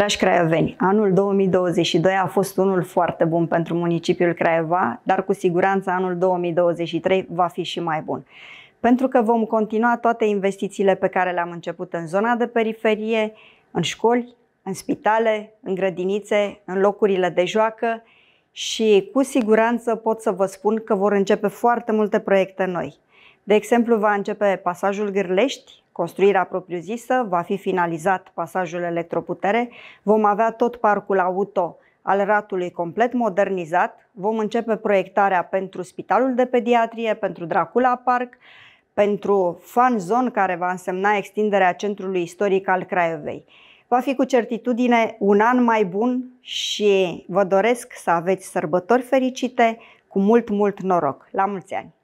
Dragi craioveni, anul 2022 a fost unul foarte bun pentru municipiul Craiova, dar cu siguranță anul 2023 va fi și mai bun. Pentru că vom continua toate investițiile pe care le-am început în zona de periferie, în școli, în spitale, în grădinițe, în locurile de joacă și cu siguranță pot să vă spun că vor începe foarte multe proiecte noi. De exemplu, va începe pasajul Gârlești, construirea propriu-zisă, va fi finalizat pasajul electroputere, vom avea tot parcul auto al ratului complet modernizat, vom începe proiectarea pentru spitalul de pediatrie, pentru Dracula Park, pentru Fun Zone, care va însemna extinderea centrului istoric al Craiovei. Va fi cu certitudine un an mai bun și vă doresc să aveți sărbători fericite, cu mult, mult noroc. La mulți ani!